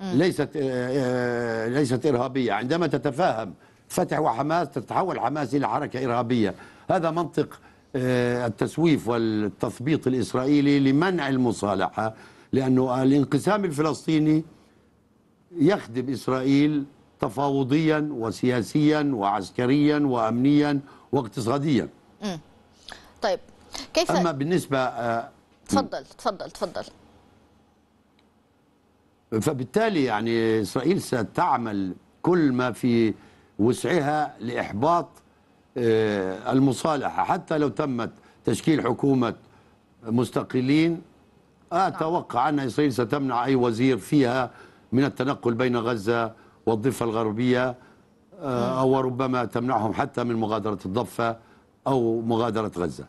ليست آه، آه، ليست إرهابية عندما تتفاهم فتح وحماس تتحول حماس إلى حركة إرهابية هذا منطق آه، التسويف والتثبيط الإسرائيلي لمنع المصالحة لأنه الانقسام الفلسطيني يخدم إسرائيل تفاوضيا وسياسيا وعسكريا وأمنيا واقتصاديا طيب كيف أما بالنسبة تفضل تفضل تفضل فبالتالي يعني إسرائيل ستعمل كل ما في وسعها لإحباط آه، المصالحة حتى لو تمت تشكيل حكومة مستقلين أتوقع أن إسرائيل ستمنع أي وزير فيها من التنقل بين غزة والضفة الغربية آه، أو ربما تمنعهم حتى من مغادرة الضفة أو مغادرة غزة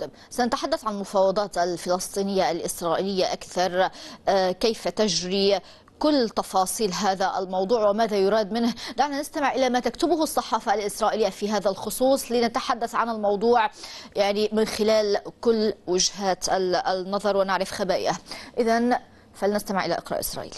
طيب سنتحدث عن المفاوضات الفلسطينية الإسرائيلية أكثر آه، كيف تجري كل تفاصيل هذا الموضوع وماذا يراد منه دعنا نستمع إلى ما تكتبه الصحافة الإسرائيلية في هذا الخصوص لنتحدث عن الموضوع يعني من خلال كل وجهات النظر ونعرف خبائه إذا فلنستمع إلى إقراء إسرائيل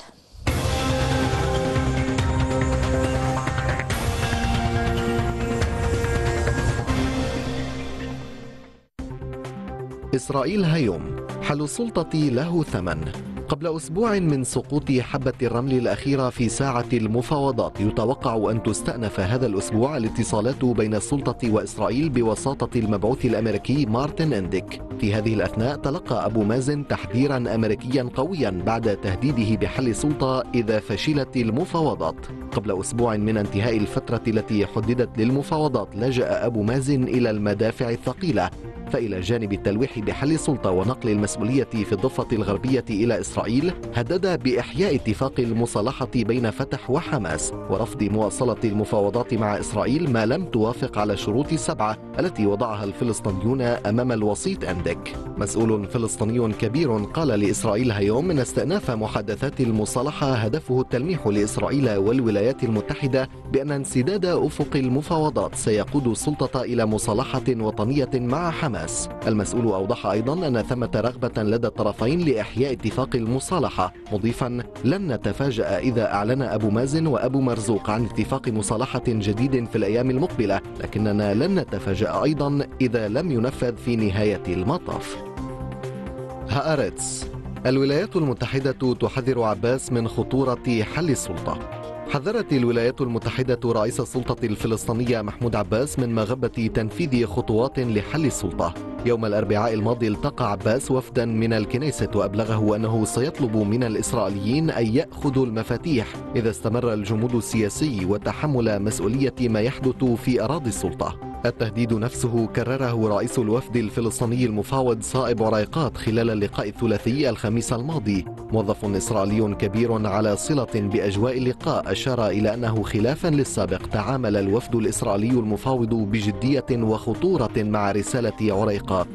إسرائيل هيوم حل السلطة له ثمن قبل أسبوع من سقوط حبة الرمل الأخيرة في ساعة المفاوضات يتوقع أن تستأنف هذا الأسبوع الاتصالات بين السلطة وإسرائيل بوساطة المبعوث الأمريكي مارتن أنديك في هذه الأثناء تلقى أبو مازن تحذيرا أمريكيا قويا بعد تهديده بحل السلطة إذا فشلت المفاوضات قبل أسبوع من انتهاء الفترة التي حددت للمفاوضات لجأ أبو مازن إلى المدافع الثقيلة فإلى جانب التلويح بحل السلطة ونقل المسؤولية في الضفة الغربية إلى إسرائيل إسرائيل هدد بإحياء اتفاق المصالحة بين فتح وحماس ورفض مواصلة المفاوضات مع إسرائيل ما لم توافق على شروط السبعة التي وضعها الفلسطينيون أمام الوسيط أندك مسؤول فلسطيني كبير قال لإسرائيل هيوم أن استئناف محادثات المصالحة هدفه التلميح لإسرائيل والولايات المتحدة بأن انسداد أفق المفاوضات سيقود السلطة إلى مصالحة وطنية مع حماس المسؤول أوضح أيضا أن ثمة رغبة لدى الطرفين لإحياء اتفاق المصالحة مضيفا لن نتفاجأ إذا أعلن أبو مازن وأبو مرزوق عن اتفاق مصالحة جديد في الأيام المقبلة لكننا لن نتفاجأ أيضا إذا لم ينفذ في نهاية المطاف هأرتس الولايات المتحدة تحذر عباس من خطورة حل السلطة حذرت الولايات المتحدة رئيس السلطة الفلسطينية محمود عباس من مغبة تنفيذ خطوات لحل السلطة يوم الأربعاء الماضي التقى عباس وفدا من الكنيسة وأبلغه أنه سيطلب من الإسرائيليين أن يأخذوا المفاتيح إذا استمر الجمود السياسي وتحمل مسؤولية ما يحدث في أراضي السلطة التهديد نفسه كرره رئيس الوفد الفلسطيني المفاوض صائب عريقات خلال اللقاء الثلاثي الخميس الماضي موظف إسرائيلي كبير على صلة بأجواء اللقاء أشار إلى أنه خلافا للسابق تعامل الوفد الإسرائيلي المفاوض بجدية وخطورة مع رسالة عريقات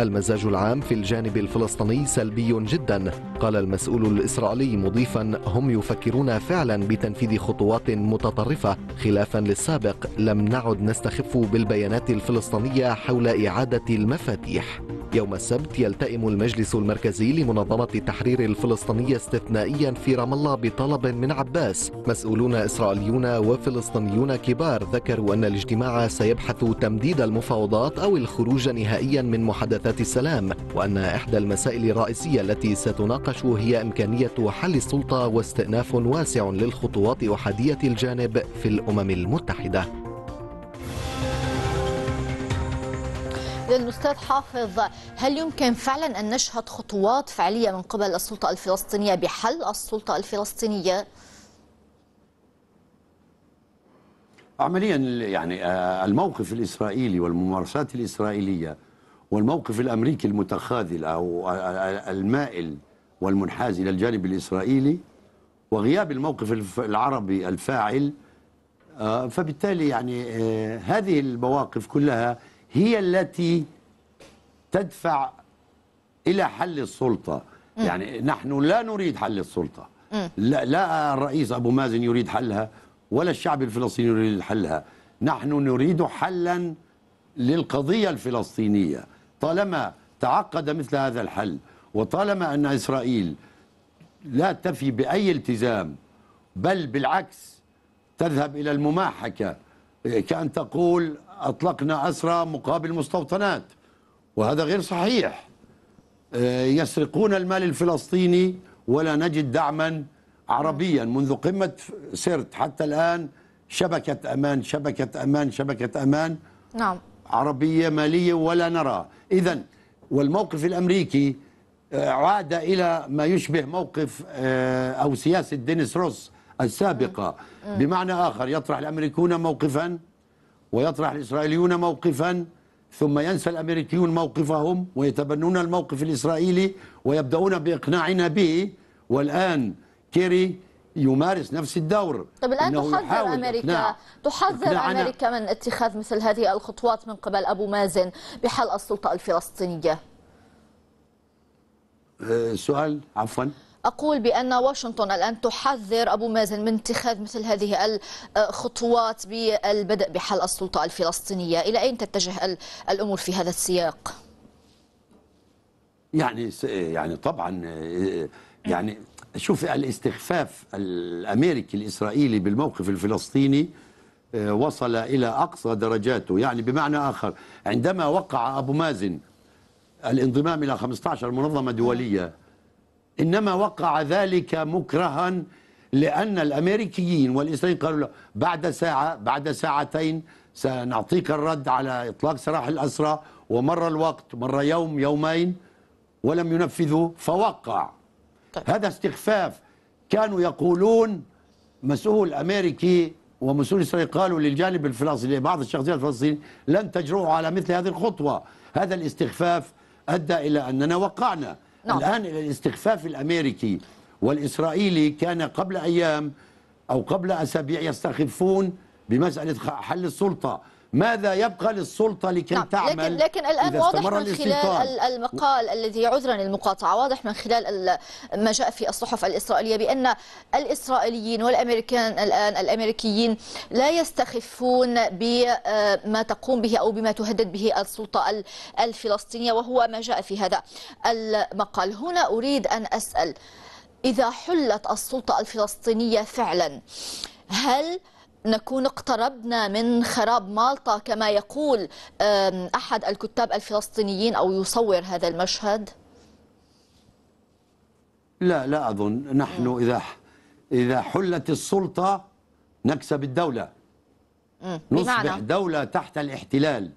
المزاج العام في الجانب الفلسطيني سلبي جدا قال المسؤول الإسرائيلي مضيفا هم يفكرون فعلا بتنفيذ خطوات متطرفة خلافا للسابق لم نعد نستخف بالبيانات الفلسطينية حول إعادة المفاتيح يوم السبت يلتئم المجلس المركزي لمنظمة التحرير الفلسطينية استثنائيا في رام الله بطلب من عباس مسؤولون إسرائيليون وفلسطينيون كبار ذكروا أن الاجتماع سيبحث تمديد المفاوضات أو الخروج نهائيا من محادثات محادثات السلام وأن إحدى المسائل الرئيسية التي ستناقش هي إمكانية حل السلطة واستئناف واسع للخطوات أحادية الجانب في الأمم المتحدة الأستاذ حافظ هل يمكن فعلا أن نشهد خطوات فعلية من قبل السلطة الفلسطينية بحل السلطة الفلسطينية؟ عمليا يعني آه، الموقف الاسرائيلي والممارسات الاسرائيليه والموقف الأمريكي المتخاذل أو المائل والمنحاز إلى الجانب الإسرائيلي وغياب الموقف العربي الفاعل آه، فبالتالي يعني آه، هذه المواقف كلها هي التي تدفع إلى حل السلطة يعني نحن لا نريد حل السلطة لا الرئيس أبو مازن يريد حلها ولا الشعب الفلسطيني يريد حلها نحن نريد حلا للقضية الفلسطينية طالما تعقد مثل هذا الحل وطالما أن إسرائيل لا تفي بأي التزام بل بالعكس تذهب إلى المماحكة كأن تقول أطلقنا أسرى مقابل مستوطنات وهذا غير صحيح آه، يسرقون المال الفلسطيني ولا نجد دعما عربيا منذ قمة سرت حتى الآن شبكة أمان شبكة أمان شبكة أمان نعم عربية مالية ولا نرى إذا والموقف الأمريكي آه، عاد إلى ما يشبه موقف آه، أو سياسة دينيس روس السابقة بمعنى آخر يطرح الأمريكون موقفا ويطرح الإسرائيليون موقفا ثم ينسى الأمريكيون موقفهم ويتبنون الموقف الإسرائيلي ويبدأون بإقناعنا به والآن كيري يمارس نفس الدور طيب الآن تحذر أمريكا تحذر أمريكا من اتخاذ مثل هذه الخطوات من قبل أبو مازن بحل السلطة الفلسطينية آه، سؤال عفوا أقول بأن واشنطن الآن تحذر أبو مازن من اتخاذ مثل هذه الخطوات آه، بالبدء بحل السلطة الفلسطينية إلى أين تتجه الأمور في هذا السياق؟ يعني يعني طبعا آه، يعني شوف الاستخفاف الامريكي الاسرائيلي بالموقف الفلسطيني آه، وصل الى اقصى درجاته يعني بمعنى اخر عندما وقع ابو مازن الانضمام الى 15 منظمه دوليه انما وقع ذلك مكرها لان الامريكيين والاسرائيليين قالوا له بعد ساعه بعد ساعتين سنعطيك الرد على اطلاق سراح الاسرى ومر الوقت مر يوم يومين ولم ينفذوا فوقع طيب. هذا استخفاف كانوا يقولون مسؤول أمريكي ومسؤول إسرائيل قالوا للجانب الفلسطيني بعض الشخصيات الفلسطينية لن تجرؤوا على مثل هذه الخطوة هذا الاستخفاف أدى إلى أننا وقعنا نعم. الآن الاستخفاف الأمريكي والإسرائيلي كان قبل أيام أو قبل أسابيع يستخفون بمسألة حل السلطة ماذا يبقى للسلطه لكي نعم. تعمل لكن لكن الان واضح من خلال المقال الذي عذرا المقاطعه واضح من خلال ما جاء في الصحف الاسرائيليه بان الاسرائيليين والامريكان الان الامريكيين لا يستخفون بما تقوم به او بما تهدد به السلطه الفلسطينيه وهو ما جاء في هذا المقال هنا اريد ان اسال اذا حلت السلطه الفلسطينيه فعلا هل نكون اقتربنا من خراب مالطا كما يقول أحد الكتاب الفلسطينيين أو يصور هذا المشهد لا لا أظن نحن إذا إذا حلت السلطة نكسب الدولة نصبح دولة تحت الاحتلال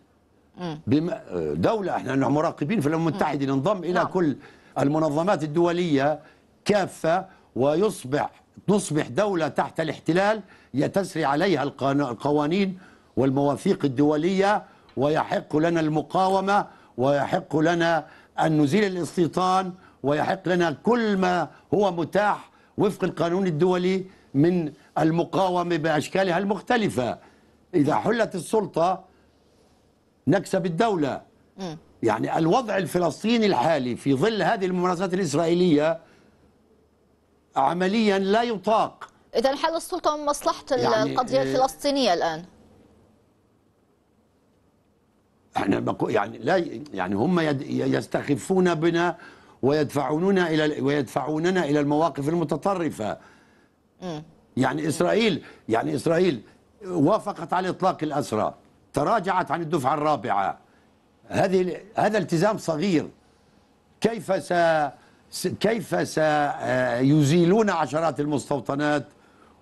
دولة احنا مراقبين في الأمم المتحدة ننضم إلى نعم. كل المنظمات الدولية كافة ويصبح تصبح دولة تحت الاحتلال يتسري عليها القوانين والمواثيق الدولية ويحق لنا المقاومة ويحق لنا أن نزيل الاستيطان ويحق لنا كل ما هو متاح وفق القانون الدولي من المقاومة بأشكالها المختلفة إذا حلت السلطة نكسب الدولة يعني الوضع الفلسطيني الحالي في ظل هذه الممارسات الإسرائيلية عمليا لا يطاق إذا حل السلطة من مصلحة يعني القضية آه، الفلسطينية الآن احنا بقول يعني لا يعني هم يستخفون بنا ويدفعوننا الى ويدفعوننا الى المواقف المتطرفه م. يعني اسرائيل يعني اسرائيل وافقت على اطلاق الاسرى تراجعت عن الدفعه الرابعه هذه هذا التزام صغير كيف س كيف سيزيلون عشرات المستوطنات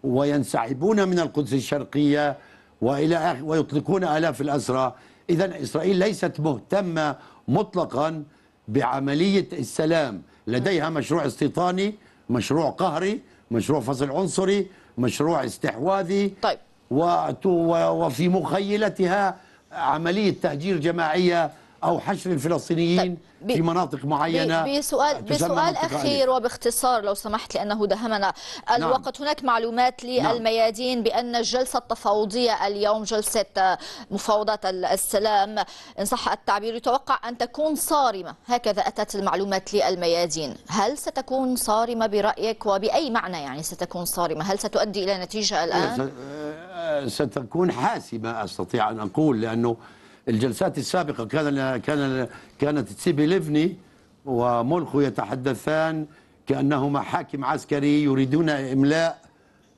وينسحبون من القدس الشرقية وإلى ويطلقون آلاف الأسرى إذا إسرائيل ليست مهتمة مطلقا بعملية السلام لديها مشروع استيطاني مشروع قهري مشروع فصل عنصري مشروع استحواذي طيب. وفي مخيلتها عملية تهجير جماعية او حشر الفلسطينيين طيب، في مناطق معينه بسؤال بسؤال اخير وباختصار لو سمحت لانه دهمنا نعم. الوقت نعم. هناك معلومات نعم. للميادين نعم. بان الجلسه التفاوضيه اليوم جلسه مفاوضات السلام ان صح التعبير يتوقع ان تكون صارمه هكذا اتت المعلومات للميادين هل ستكون صارمه برايك وباي معنى يعني ستكون صارمه هل ستؤدي الى نتيجه الان إيه، آه، ستكون حاسمه استطيع ان اقول لانه الجلسات السابقه كان كان كانت تسيبي ليفني ومولخو يتحدثان كانهما حاكم عسكري يريدون املاء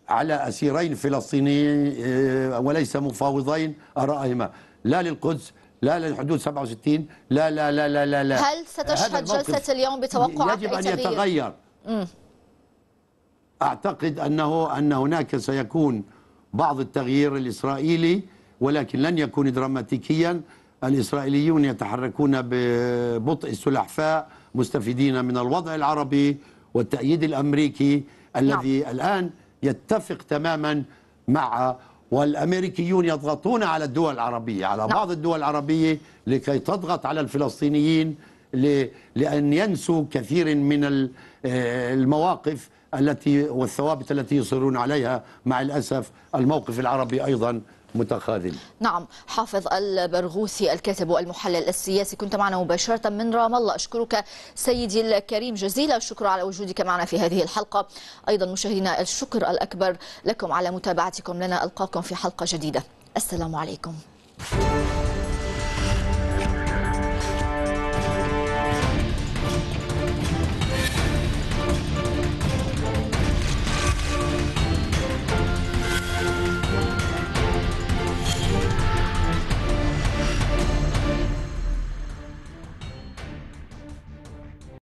على اسيرين فلسطينيين آه، وليس مفاوضين ارائهما لا للقدس لا للحدود 67 لا لا لا لا لا, لا. هل ستشهد جلسه اليوم بتوقع يجب ان يتغير اعتقد انه ان هناك سيكون بعض التغيير الاسرائيلي ولكن لن يكون دراماتيكيا الإسرائيليون يتحركون ببطء السلحفاء مستفيدين من الوضع العربي والتأييد الأمريكي الذي نعم. الآن يتفق تماما مع والأمريكيون يضغطون على الدول العربية على نعم. بعض الدول العربية لكي تضغط على الفلسطينيين لأن ينسوا كثير من آه، المواقف التي والثوابت التي يصرون عليها مع الأسف الموقف العربي أيضا متخاذل نعم حافظ البرغوثي الكاتب والمحلل السياسي كنت معنا مباشرة من رام الله أشكرك سيدي الكريم جزيل الشكر على وجودك معنا في هذه الحلقة أيضا مشاهدينا الشكر الأكبر لكم على متابعتكم لنا ألقاكم في حلقة جديدة السلام عليكم